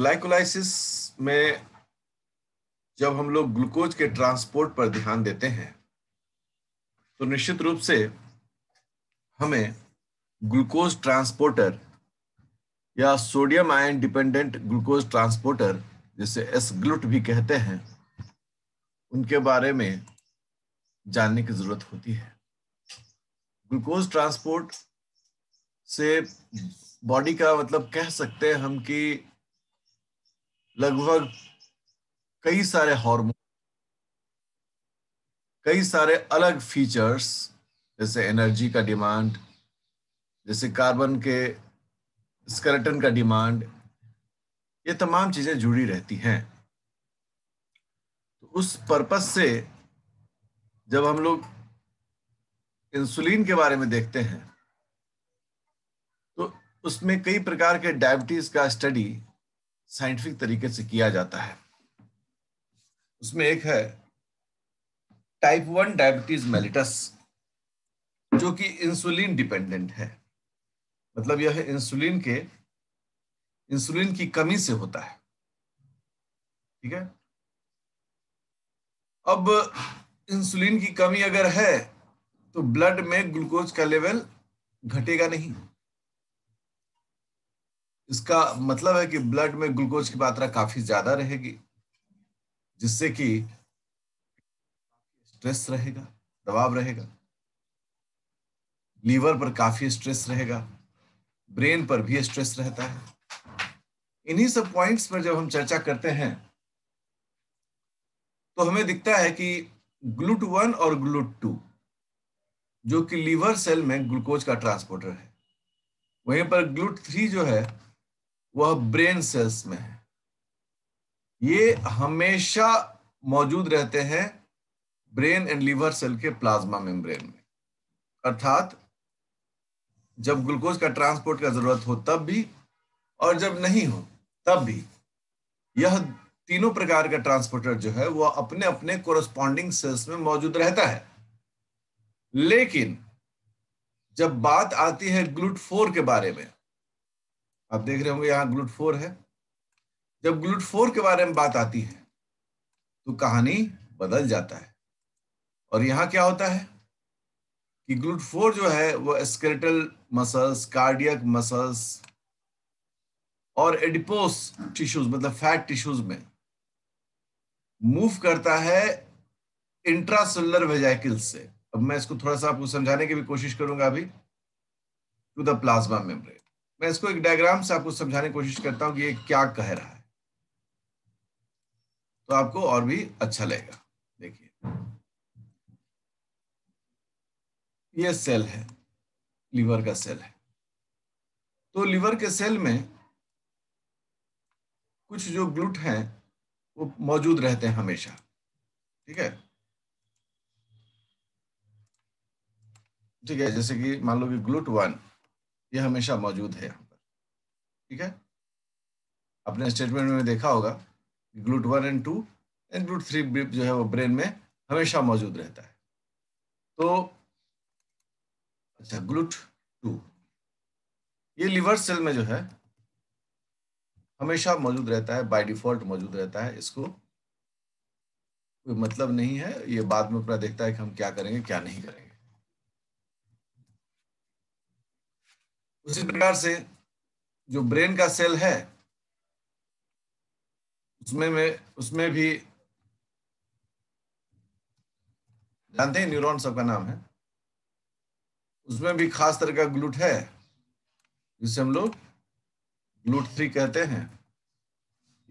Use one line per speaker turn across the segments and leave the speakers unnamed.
Glycolysis में जब हम लोग ग्लूकोज के ट्रांसपोर्ट पर ध्यान देते हैं तो निश्चित रूप से हमें ग्लूकोज ट्रांसपोर्टर या sodium ion dependent glucose transporter जिसे एस ग्लूट भी कहते हैं उनके बारे में जानने की जरूरत होती है ग्लूकोज ट्रांसपोर्ट से बॉडी का मतलब कह सकते हैं हम कि लगभग कई सारे हार्मोन कई सारे अलग फीचर्स जैसे एनर्जी का डिमांड जैसे कार्बन के स्केलेटन का डिमांड ये तमाम चीजें जुड़ी रहती हैं तो उस पर्पस से जब हम लोग इंसुलिन के बारे में देखते हैं तो उसमें कई प्रकार के डायबिटीज का स्टडी साइंटिफिक तरीके से किया जाता है उसमें एक है टाइप वन डायबिटीज मेलिटस जो कि इंसुलिन डिपेंडेंट है मतलब यह इंसुलिन के इंसुलिन की कमी से होता है ठीक है अब इंसुलिन की कमी अगर है तो ब्लड में ग्लूकोज का लेवल घटेगा नहीं इसका मतलब है कि ब्लड में ग्लूकोज की मात्रा काफी ज्यादा रहेगी जिससे कि स्ट्रेस रहेगा दबाव रहेगा लीवर पर काफी स्ट्रेस रहेगा ब्रेन पर भी स्ट्रेस रहता है इन्हीं सब पॉइंट्स पर जब हम चर्चा करते हैं तो हमें दिखता है कि ग्लूट वन और ग्लूट टू जो कि लीवर सेल में ग्लूकोज का ट्रांसपोर्टर है वहीं पर ग्लूट थ्री जो है वह ब्रेन सेल्स में है ये हमेशा मौजूद रहते हैं ब्रेन एंड लीवर सेल के प्लाज्मा मेम्ब्रेन में अर्थात जब ग्लूकोज का ट्रांसपोर्ट का जरूरत हो तब भी और जब नहीं हो तब भी यह तीनों प्रकार का ट्रांसपोर्टर जो है वह अपने अपने कोरस्पॉन्डिंग सेल्स में मौजूद रहता है लेकिन जब बात आती है ग्लूट फोर के बारे में आप देख रहे होंगे यहाँ ग्लूट फोर है जब ग्लूट फोर के बारे में बात आती है तो कहानी बदल जाता है और यहाँ क्या होता है कि ग्लूट फोर जो है वो स्केलेटल मसल्स कार्डियक मसल्स और एडिपोस टिश्यूज मतलब फैट टिश्यूज में मूव करता है इंट्रासुलर वेजाइकल से अब मैं इसको थोड़ा सा आपको समझाने की भी कोशिश करूंगा अभी टू द प्लाज्मा मेम्ब्रेन मैं इसको एक डायग्राम से आपको समझाने की कोशिश करता हूं कि ये क्या कह रहा है तो आपको और भी अच्छा लगेगा देखिए ये सेल है लीवर का सेल है तो लीवर के सेल में कुछ जो ग्लूट हैं वो मौजूद रहते हैं हमेशा ठीक है ठीक है जैसे कि मान लो कि ग्लूट वन ये हमेशा मौजूद है यहाँ पर ठीक है अपने स्टेटमेंट में देखा होगा GLUT one and two and GLUT three ब्रिप जो है वो ब्रेन में हमेशा मौजूद रहता है तो अच्छा ग्लूट टू ये लिवर सेल में जो है हमेशा मौजूद रहता है बाय डिफॉल्ट मौजूद रहता है इसको कोई मतलब नहीं है ये बाद में पूरा देखता है कि हम क्या करेंगे क्या नहीं करेंगे उसी प्रकार से जो ब्रेन का सेल है उसमें में उसमें भी जानते हैं न्यूरॉन सबका नाम है उसमें भी खास तरह का ग्लूट है जिसे हम लोग ग्लूट थ्री कहते हैं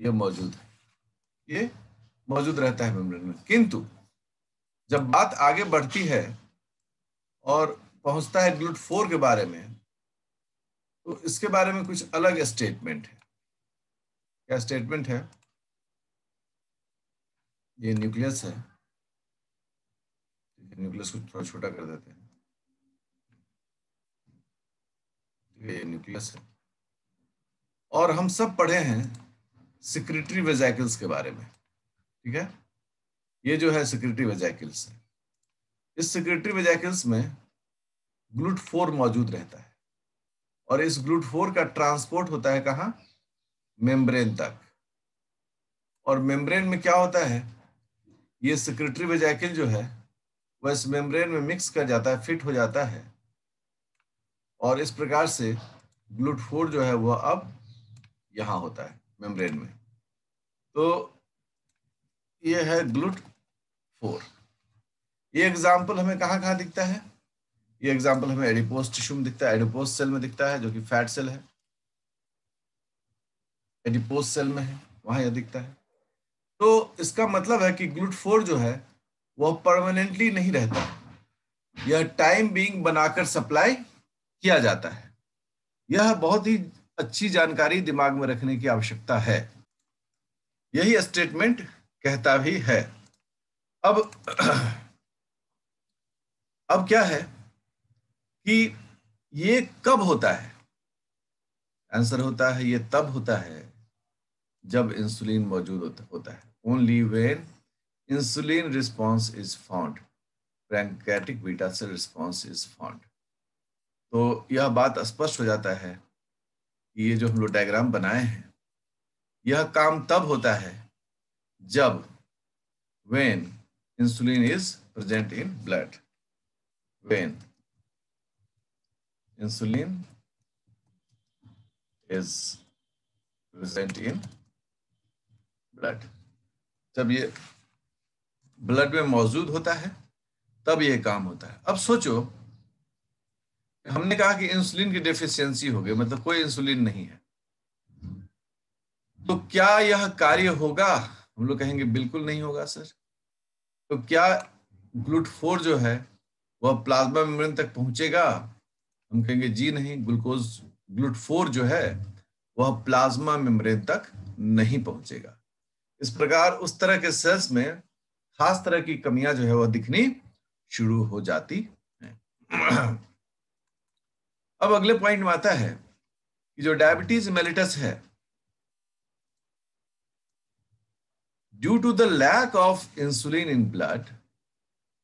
ये मौजूद है ये मौजूद रहता है मेम्ब्रेन में किंतु जब बात आगे बढ़ती है और पहुंचता है ग्लूट फोर के बारे में तो इसके बारे में कुछ अलग स्टेटमेंट है क्या स्टेटमेंट है ये न्यूक्लियस है न्यूक्लियस को थोड़ा छोटा कर देते हैं ये न्यूक्लियस है और हम सब पढ़े हैं सिक्रेटरी वेजाइकल्स के बारे में ठीक है ये जो है सिक्रेटरी वेजाइकल्स है इस सिक्रेटरी वेजाइकल्स में ग्लूट फोर मौजूद रहता है और इस ग्लूट फोर का ट्रांसपोर्ट होता है कहा मेम्ब्रेन तक और मेम्ब्रेन में क्या होता है ये सिक्रेटरी वेजाइकिल जो है वह इस मेम्ब्रेन में मिक्स कर जाता है फिट हो जाता है और इस प्रकार से ग्लूट फोर जो है वह अब यहां होता है मेम्ब्रेन में तो यह है ग्लूट फोर ये एग्जाम्पल हमें कहाँ कहाँ दिखता है ये एग्जाम्पल हमें एडिपोज टिश्यू में दिखता है एडिपोज सेल में दिखता है जो कि फैट सेल है एडिपोज सेल में है वहां यह दिखता है तो इसका मतलब है कि ग्लूट फोर जो है वह परमानेंटली नहीं रहता यह टाइम बींग बनाकर सप्लाई किया जाता है यह बहुत ही अच्छी जानकारी दिमाग में रखने की आवश्यकता है यही स्टेटमेंट कहता भी है अब अब क्या है कि ये कब होता है आंसर होता है ये तब होता है जब इंसुलिन मौजूद होता है only when insulin response is found pancreatic beta cell response is found तो यह बात स्पष्ट हो जाता है कि ये जो हम लोग डायग्राम बनाए हैं यह काम तब होता है जब when insulin is present in blood when insulin is present in blood जब ये ब्लड में मौजूद होता है तब यह काम होता है अब सोचो हमने कहा कि इंसुलिन की डेफिशिएंसी हो गई मतलब कोई इंसुलिन नहीं है तो क्या यह कार्य होगा हम लोग कहेंगे बिल्कुल नहीं होगा सर तो क्या ग्लूटफोर जो है वह प्लाज्मा मेम्ब्रेन तक पहुंचेगा हम कहेंगे जी नहीं ग्लूकोज ग्लूट फोर जो है वह प्लाज्मा मेम्ब्रेन तक नहीं पहुंचेगा इस प्रकार उस तरह के सेल्स में खास तरह की कमियां जो है वह दिखनी शुरू हो जाती है अब अगले पॉइंट में आता है कि जो डायबिटीज मेलिटस है due to the lack of insulin in blood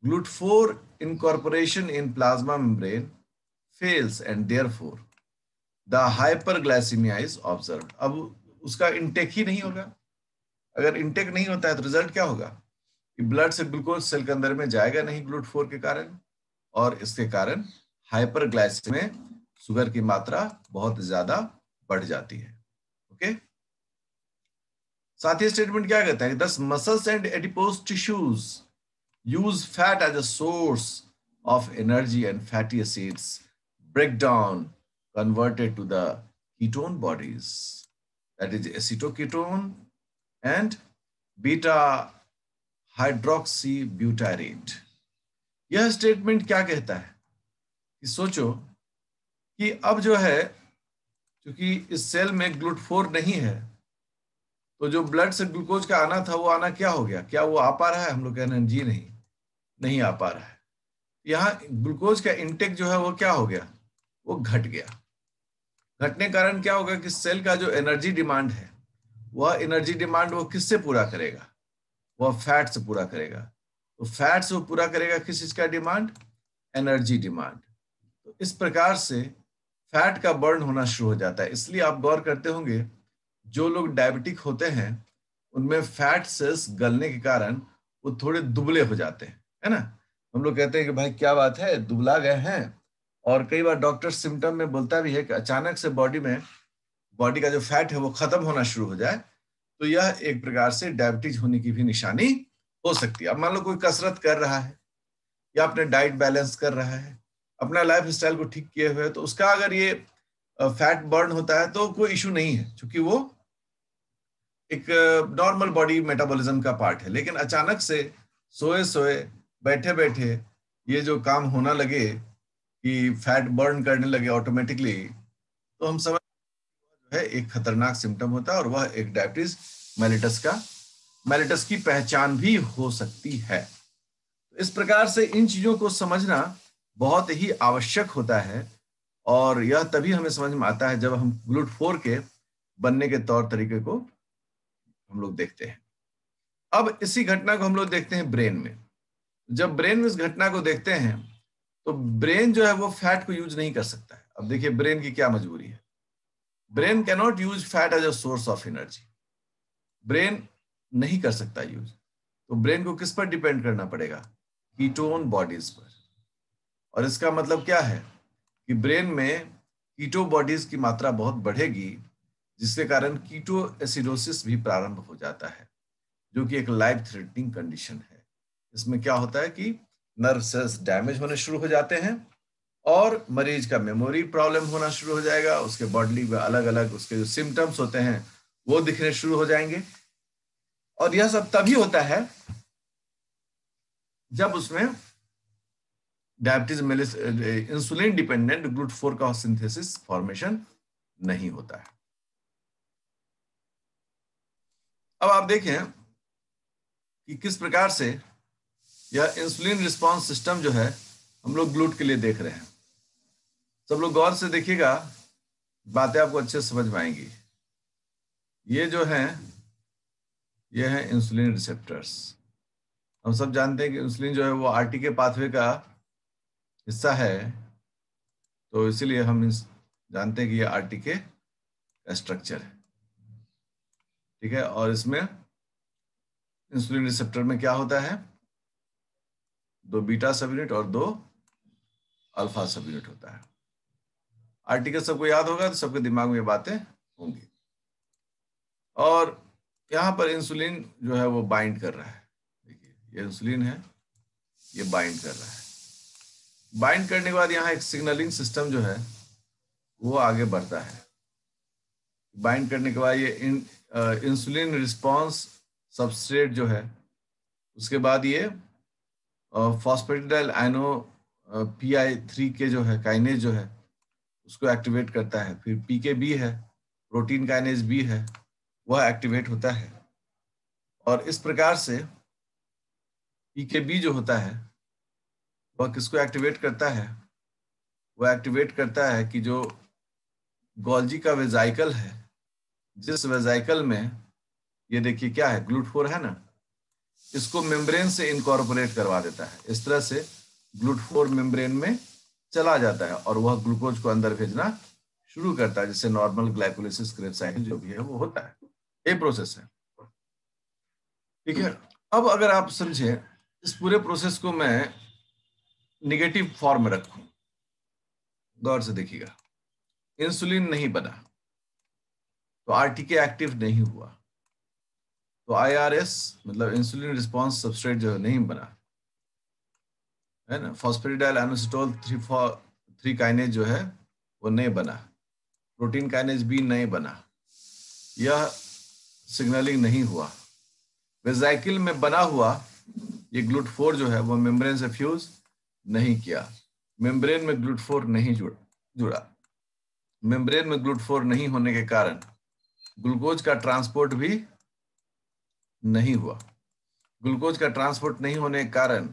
GLUT four incorporation in plasma membrane fails and therefore the hyperglycemia is observed. अब उसका इंटेक ही नहीं होगा अगर इंटेक नहीं होता है तो रिजल्ट क्या होगा कि ब्लड से ग्लूकोज सेल के अंदर में जाएगा नहीं ग्लूट फोर के कारण और इसके कारण हाइपरग्लाइसिक में शुगर की मात्रा बहुत ज्यादा बढ़ जाती है ओके साथ ही स्टेटमेंट क्या कहता है कि thus muscles and adipose tissues use fat as a source of energy and fatty acids break down, converted to the ketone bodies, that is acetoketone and beta hydroxybutyrate यह स्टेटमेंट क्या कहता है कि सोचो कि अब जो है क्योंकि इस सेल में ग्लूटफोर नहीं है तो जो ब्लड से ग्लूकोज का आना था वो आना क्या हो गया क्या वो आ पा रहा है हम लोग कह रहे हैं जी नहीं नहीं आ पा रहा है यहाँ ग्लूकोज का इंटेक जो है वो क्या हो गया वो घट गया घटने कारण क्या होगा कि सेल का जो एनर्जी डिमांड है वह एनर्जी डिमांड वो किससे पूरा करेगा वह फैट से पूरा करेगा तो फैट से वो पूरा करेगा किस चीज का डिमांड एनर्जी डिमांड तो इस प्रकार से फैट का बर्न होना शुरू हो जाता है इसलिए आप गौर करते होंगे जो लोग डायबिटिक होते हैं उनमें फैट सेल्स गलने के कारण वो थोड़े दुबले हो जाते हैं है ना हम लोग कहते हैं कि भाई क्या बात है दुबला गए हैं और कई बार डॉक्टर सिम्टम में बोलता भी है कि अचानक से बॉडी में बॉडी का जो फैट है वो खत्म होना शुरू हो जाए तो यह एक प्रकार से डायबिटीज होने की भी निशानी हो सकती है अब मान लो कोई कसरत कर रहा है या अपने डाइट बैलेंस कर रहा है अपना लाइफ स्टाइल को ठीक किए हुए तो उसका अगर ये फैट बर्न होता है तो कोई इशू नहीं है क्योंकि वो एक नॉर्मल बॉडी मेटाबॉलिज्म का पार्ट है लेकिन अचानक से सोए सोए बैठे बैठे ये जो काम होना लगे कि फैट बर्न करने लगे ऑटोमेटिकली तो हम समझ है एक खतरनाक सिम्टम होता है और वह एक डायबिटीज मेलेटस का मेलेटस की पहचान भी हो सकती है तो इस प्रकार से इन चीजों को समझना बहुत ही आवश्यक होता है और यह तभी हमें समझ में आता है जब हम ग्लूट फोर के बनने के तौर तरीके को हम लोग देखते हैं अब इसी घटना को हम लोग देखते हैं ब्रेन में जब ब्रेन में इस घटना को देखते हैं तो ब्रेन जो है वो फैट को यूज नहीं कर सकता है अब देखिए ब्रेन की क्या मजबूरी है brain cannot use fat as a source of energy brain नहीं कर सकता यूज तो ब्रेन को किस पर डिपेंड करना पड़ेगा कीटोन बॉडीज पर और इसका मतलब क्या है कि ब्रेन में कीटो बॉडीज की मात्रा बहुत बढ़ेगी जिसके कारण कीटो एसिडोसिस भी प्रारंभ हो जाता है जो कि एक लाइफ थ्रेटनिंग कंडीशन है इसमें क्या होता है कि नर्व सेल्स डैमेज होने शुरू हो जाते हैं और मरीज का मेमोरी प्रॉब्लम होना शुरू हो जाएगा उसके बॉडी में अलग अलग उसके जो सिम्टम्स होते हैं वो दिखने शुरू हो जाएंगे और यह सब तभी होता है जब उसमें डायबिटीज मेले इंसुलिन डिपेंडेंट ग्लूट फोर का सिंथेसिस फॉर्मेशन नहीं होता है अब आप देखें कि किस प्रकार से या इंसुलिन रिस्पॉन्स सिस्टम जो है हम लोग ग्लूट के लिए देख रहे हैं सब लोग गौर से देखिएगा बातें आपको अच्छे समझ में आएंगी ये जो है ये है इंसुलिन रिसेप्टर्स हम सब जानते हैं कि इंसुलिन जो है वो आरटी के पाथवे का हिस्सा है तो इसीलिए हम जानते हैं कि ये आरटी के स्ट्रक्चर है ठीक है और इसमें इंसुलिन रिसेप्टर में क्या होता है दो बीटा सब यूनिट और दो अल्फा सब यूनिट होता है आर्टिकल सबको याद होगा तो सबके दिमाग में ये बातें होंगी और यहां पर इंसुलिन जो है वो बाइंड कर रहा है देखिए ये इंसुलिन है ये बाइंड कर रहा है बाइंड करने के बाद यहाँ एक सिग्नलिंग सिस्टम जो है वो आगे बढ़ता है बाइंड करने के बाद ये इंसुलिन रिस्पॉन्स सबस्ट्रेट जो है उसके बाद ये फॉस्पेटिडाइल आइनो पी आई थ्री के जो है काइनेज जो है उसको एक्टिवेट करता है फिर पी के बी है प्रोटीन काइनेज बी है वह एक्टिवेट होता है और इस प्रकार से पी के बी जो होता है वह किसको एक्टिवेट करता है वह एक्टिवेट करता है कि जो गोल्जी का वेजाइकल है जिस वेजाइकल में ये देखिए क्या है ग्लूट फोर है ना इसको मेम्ब्रेन से इनकॉर्पोरेट करवा देता है इस तरह से ग्लूट फोर मेम्ब्रेन में चला जाता है और वह ग्लूकोज को अंदर भेजना शुरू करता है जिससे नॉर्मल ग्लाइकोलिसिस क्रेबसाइकिल जो भी है वो होता है ये प्रोसेस है ठीक है अब अगर आप समझे इस पूरे प्रोसेस को मैं निगेटिव फॉर्म में रखू गौर से देखिएगा इंसुलिन नहीं बना तो आरटीके एक्टिव नहीं हुआ तो आईआरएस मतलब इंसुलिन रिस्पॉन्स सबस्ट्रेट जो नहीं बना है ना phosphatidyl inositol three three kinase जो है वो नहीं बना प्रोटीन काइनेज भी नहीं बना यह सिग्नलिंग नहीं हुआ वेजाइकिल में बना हुआ ये ग्लूट फोर जो है वो मेम्ब्रेन से फ्यूज नहीं किया मेम्ब्रेन में ग्लूट फोर नहीं जुड़ जुड़ा मेम्ब्रेन में ग्लूट फोर नहीं होने के कारण ग्लूकोज का ट्रांसपोर्ट भी नहीं हुआ ग्लूकोज का ट्रांसपोर्ट नहीं होने के कारण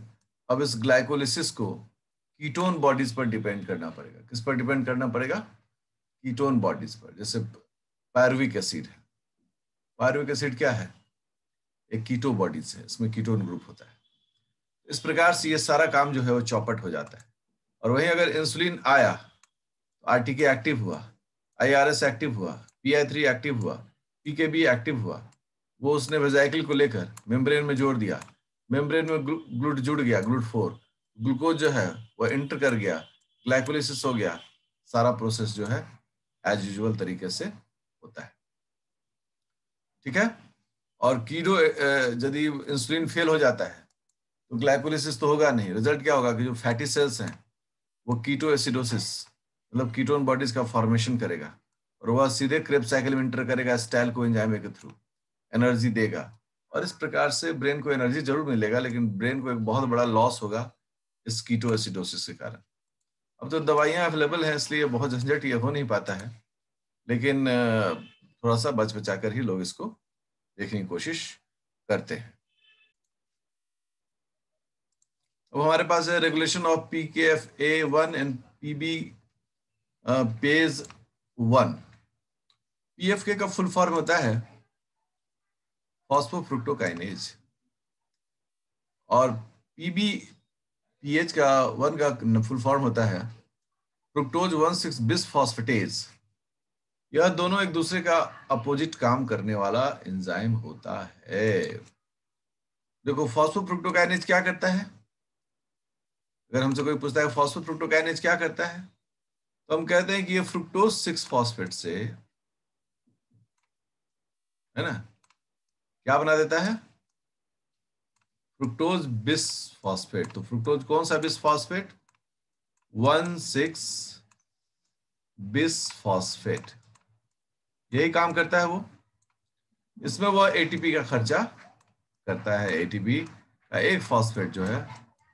अब इस ग्लाइकोलिसिस को कीटोन बॉडीज पर डिपेंड करना पड़ेगा किस पर डिपेंड करना पड़ेगा कीटोन बॉडीज पर जैसे पायरविक एसिड है पायरविक एसिड क्या है एक कीटो बॉडीज है इसमें कीटोन ग्रुप होता है इस प्रकार से ये सारा काम जो है वो चौपट हो जाता है और वहीं अगर इंसुलिन आया तो आर एक्टिव हुआ आई एक्टिव हुआ पी एक्टिव हुआ पी एक्टिव हुआ वो उसने वेजाइकिल को लेकर मेम्ब्रेन में जोड़ दिया मेम्ब्रेन में ग्लूट जुड़ गया ग्लूट फोर ग्लूकोज जो है वह इंटर कर गया ग्लाइकोलिसिस हो गया सारा प्रोसेस जो है एज यूजल तरीके से होता है ठीक है और कीडो यदि इंसुलिन फेल हो जाता है तो ग्लाइकोलिसिस तो होगा नहीं रिजल्ट क्या होगा कि जो फैटी सेल्स हैं वो कीटो एसिडोसिस मतलब कीटोन बॉडीज का फॉर्मेशन करेगा और वह सीधे क्रेप साइकिल में इंटर करेगा स्टाइल को एंजाइमे के थ्रू एनर्जी देगा और इस प्रकार से ब्रेन को एनर्जी जरूर मिलेगा लेकिन ब्रेन को एक बहुत बड़ा लॉस होगा इस कीटो एसिडोसिस के कारण अब तो दवाइयाँ अवेलेबल हैं इसलिए बहुत झंझट ये हो नहीं पाता है लेकिन थोड़ा सा बच बचा कर ही लोग इसको देखने की कोशिश करते हैं अब हमारे पास है regulation of P K F A one and P B पेज वन पी एफ के का फुल फॉर्म होता है फॉस्फोफ्रुक्टोकाइनेज और पीबी पीएच का वन का फुल फॉर्म होता है फ्रुक्टोज वन सिक्स बिस फॉस्फेटेज यह दोनों एक दूसरे का अपोजिट काम करने वाला एंजाइम होता है देखो फॉस्फोफ्रुक्टोकाइनेज क्या करता है अगर हमसे कोई पूछता है फॉस्फोफ्रुक्टोकाइनेज क्या करता है तो हम कहते हैं कि यह फ्रुक्टोज सिक्स फॉस्फेट से है ना क्या बना देता है फ्रुक्टोज बिस फॉस्फेट तो फ्रुक्टोज कौन सा bis phosphate one six bis phosphate यही काम करता है वो इसमें वह एटीपी का खर्चा करता है एटीपी का एक फॉस्फेट जो है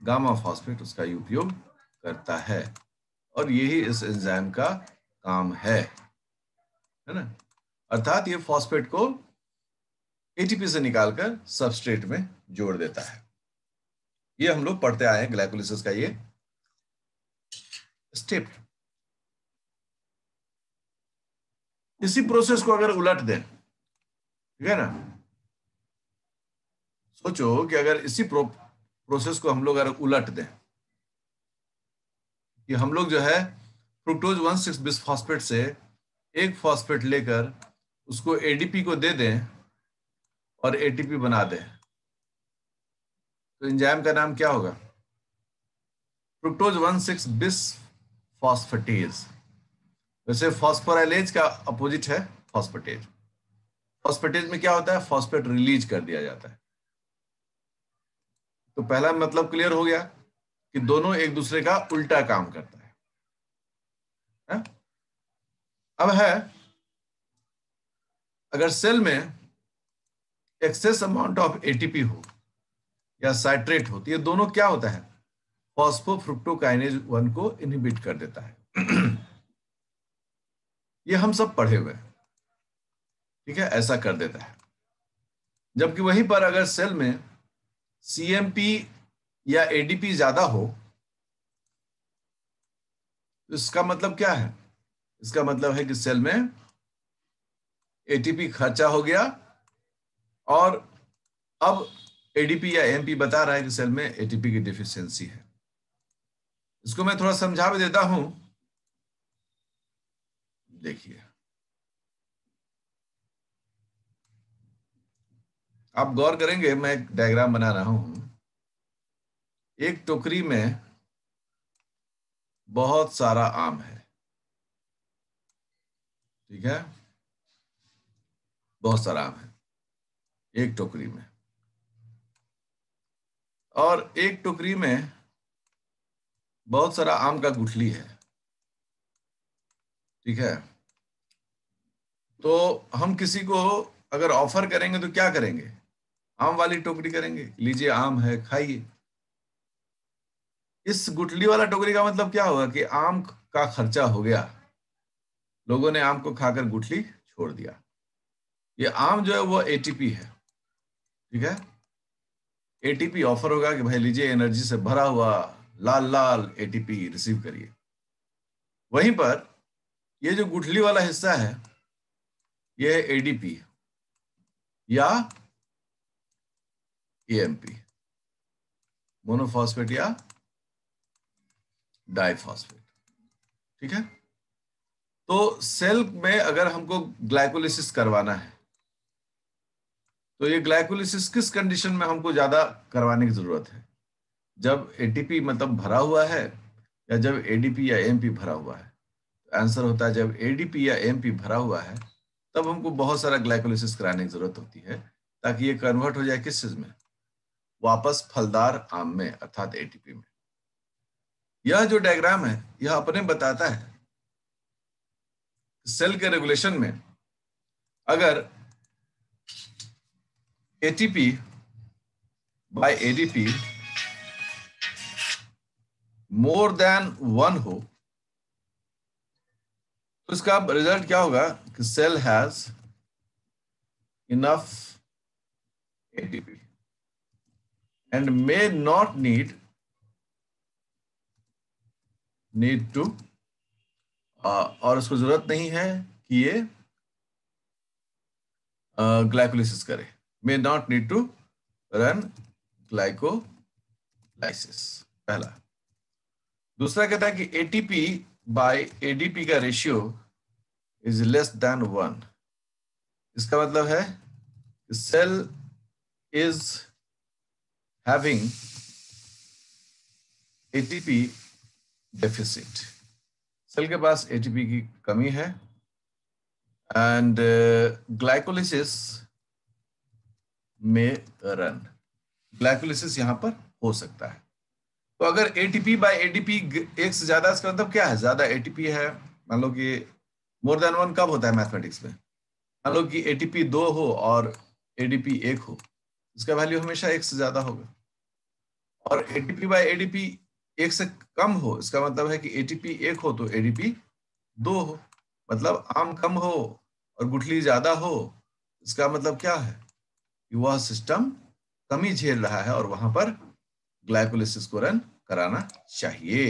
गामा फॉस्फेट उसका उपयोग करता है और यही इस एंजाइम का काम है है ना अर्थात ये फॉस्फेट को एटीपी से निकालकर सबस्ट्रेट में जोड़ देता है ये हम लोग पढ़ते आए हैं ग्लाइकोलिसिस का ये स्टेप इसी प्रोसेस को अगर उलट दें ठीक है ना सोचो कि अगर इसी प्रो, प्रोसेस को हम लोग अगर उलट दें कि हम लोग जो है फ्रुक्टोज वन सिक्स बिस्फॉस्फेट से एक फॉस्फेट लेकर उसको एडीपी को दे दें और एटीपी बना दे तो इंजाइम का नाम क्या होगा फ्रुक्टोज वन सिक्स बिस फॉस्फेटेज वैसे फॉस्फोराइलेज का अपोजिट है फॉस्फेटेज फॉस्फेटेज में क्या होता है फॉस्फेट रिलीज कर दिया जाता है तो पहला मतलब क्लियर हो गया कि दोनों एक दूसरे का उल्टा काम करता है, है? हाँ? अब है अगर सेल में एक्सेस अमाउंट ऑफ एटीपी हो या साइट्रेट हो तो ये दोनों क्या होता है फॉस्फोफ्रुक्टोकाइनेज वन को इनहिबिट कर देता है ये हम सब पढ़े हुए ठीक है ऐसा कर देता है जबकि वहीं पर अगर सेल में सीएमपी या एडीपी ज्यादा हो तो इसका मतलब क्या है इसका मतलब है कि सेल में एटीपी खर्चा हो गया और अब एडीपी या एमपी बता रहा है कि सेल में एटीपी की डिफिशियंसी है इसको मैं थोड़ा समझा भी देता हूं देखिए आप गौर करेंगे मैं एक डायग्राम बना रहा हूं एक टोकरी में बहुत सारा आम है ठीक है बहुत सारा आम है एक टोकरी में और एक टोकरी में बहुत सारा आम का गुठली है ठीक है तो हम किसी को अगर ऑफर करेंगे तो क्या करेंगे आम वाली टोकरी करेंगे लीजिए आम है खाइए इस गुठली वाला टोकरी का मतलब क्या होगा कि आम का खर्चा हो गया लोगों ने आम को खाकर गुठली छोड़ दिया ये आम जो है वो एटीपी है ठीक है एटीपी ऑफर होगा कि भाई लीजिए एनर्जी से भरा हुआ लाल लाल एटीपी रिसीव करिए वहीं पर ये जो गुठली वाला हिस्सा है ये एडीपी या एएमपी मोनोफॉस्फेट या डाइफॉस्फेट ठीक है तो सेल में अगर हमको ग्लाइकोलिसिस करवाना है तो ये ग्लाइकोलिसिस किस कंडीशन में हमको ज्यादा करवाने की जरूरत है जब एटीपी मतलब भरा हुआ है या जब एडीपी या एमपी भरा हुआ है आंसर तो होता है जब एडीपी या एमपी भरा हुआ है तब हमको बहुत सारा ग्लाइकोलिसिस कराने की जरूरत होती है ताकि ये कन्वर्ट हो जाए किस चीज में वापस फलदार आम में अर्थात एटीपी में यह जो डायग्राम है यह अपने बताता है सेल के रेगुलेशन में अगर ATP by ADP more than one हो तो इसका रिजल्ट क्या होगा कि cell has enough ATP and may not need need to और उसको जरूरत नहीं है कि ये ग्लाइकोलिसिस uh, करे may not need to run glycolysis पहला दूसरा कहता है कि एटीपी बाय एडीपी का ratio is less than one इसका मतलब है cell is having ATP deficit cell के पास एटीपी की कमी है एंड ग्लाइकोलिसिस uh, में रन ग्लाइकोलिसिस यहां पर हो सकता है तो अगर एटीपी बाय एटीपी एक से ज्यादा इसका मतलब क्या है ज्यादा एटीपी है मान लो कि मोर देन वन कब होता है मैथमेटिक्स में मान लो कि एटीपी दो हो और एडीपी एक हो इसका वैल्यू हमेशा एक से ज्यादा होगा और एटीपी बाय एडीपी एक से कम हो इसका मतलब है कि एटीपी एक हो तो एडीपी दो हो मतलब आम कम हो और गुठली ज्यादा हो इसका मतलब क्या है युवा सिस्टम कमी झेल रहा है और वहां पर ग्लाइकोलिसिस को रन कराना चाहिए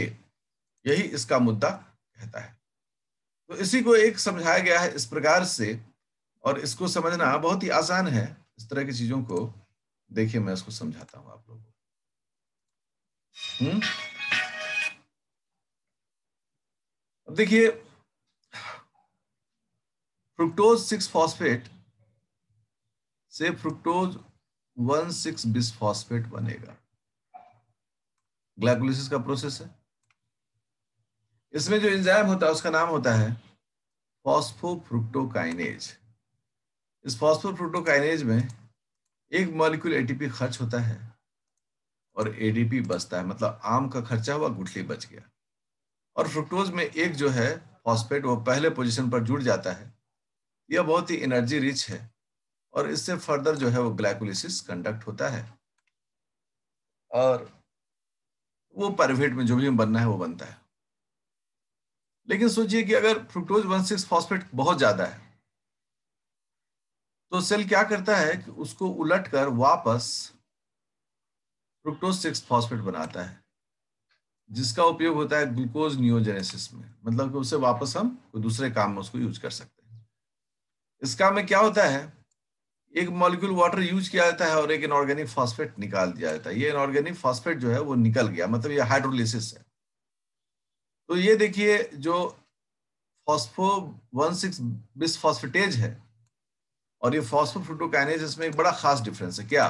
यही इसका मुद्दा कहता है तो इसी को एक समझाया गया है इस प्रकार से और इसको समझना बहुत ही आसान है इस तरह की चीजों को देखिए मैं इसको समझाता हूं आप लोगों को हम्म? देखिए फ्रुक्टोज सिक्स फॉस्फेट से फ्रुक्टोज वन सिक्स बिस्फॉस्फेट बनेगा ग्लाइकोलिसिस का प्रोसेस है इसमें जो एंजाइम होता है उसका नाम होता है फॉस्फोफ्रुक्टोकाइनेज इस फॉस्फोफ्रुक्टोकाइनेज में एक मॉलिक्यूल एटीपी खर्च होता है और एडीपी बचता है मतलब आम का खर्चा हुआ गुठली बच गया और फ्रुक्टोज में एक जो है फॉस्फेट वो पहले पोजीशन पर जुड़ जाता है यह बहुत ही एनर्जी रिच है और इससे फर्दर जो है वो ग्लाइकोलिसिस कंडक्ट होता है और वो परिवेट में जो भी बनना है वो बनता है लेकिन सोचिए कि अगर फ्रुक्टोज वन सिक्स फॉस्फेट बहुत ज्यादा है तो सेल क्या करता है कि उसको उलट कर वापस फ्रुक्टोज सिक्स फॉस्फेट बनाता है जिसका उपयोग होता है ग्लूकोज नियोजेनेसिस में मतलब कि उसे वापस हम दूसरे काम में उसको यूज कर सकते हैं इस काम में क्या होता है एक मॉलिक्यूल वाटर यूज किया जाता है और एक इनऑर्गेनिक फॉस्फेट निकाल दिया जाता है ये इनऑर्गेनिक फॉस्फेट जो है वो निकल गया मतलब ये हाइड्रोलिसिस है तो ये देखिए जो फॉस्फो वन सिक्स बिस फॉस्फेटेज है और ये फॉस्फोफ्रूटोकाइनेज इसमें एक बड़ा खास डिफरेंस है क्या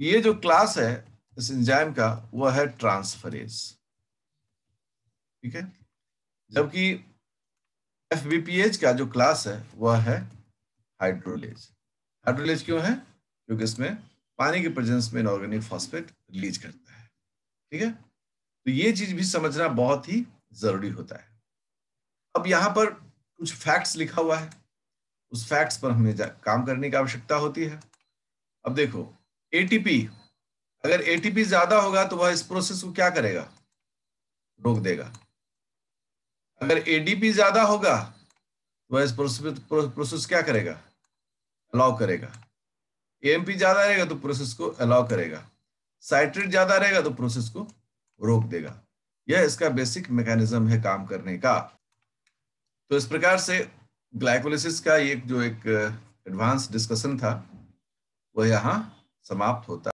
ये जो क्लास है इस एंजाइम का वो है ट्रांसफरेज ठीक है जबकि एफ का जो क्लास है वह है हाइड्रोलेज हाइड्रोलिज क्यों है क्योंकि इसमें पानी के प्रेजेंस में इनऑर्गेनिक फॉस्फेट रिलीज करता है ठीक है तो ये चीज भी समझना बहुत ही जरूरी होता है अब यहाँ पर कुछ फैक्ट्स लिखा हुआ है उस फैक्ट्स पर हमें काम करने की आवश्यकता होती है अब देखो एटीपी अगर एटीपी ज्यादा होगा तो वह इस प्रोसेस को क्या करेगा रोक देगा अगर एडीपी ज्यादा होगा तो वह इस प्रोसेस क्या करेगा अलाउ करेगा एएमपी ज्यादा रहेगा तो प्रोसेस को अलाउ करेगा साइट्रेट ज्यादा रहेगा तो प्रोसेस को रोक देगा यह इसका बेसिक मैकेनिज्म है काम करने का तो इस प्रकार से ग्लाइकोलिसिस का एक जो एक एडवांस डिस्कशन था वह यहाँ समाप्त होता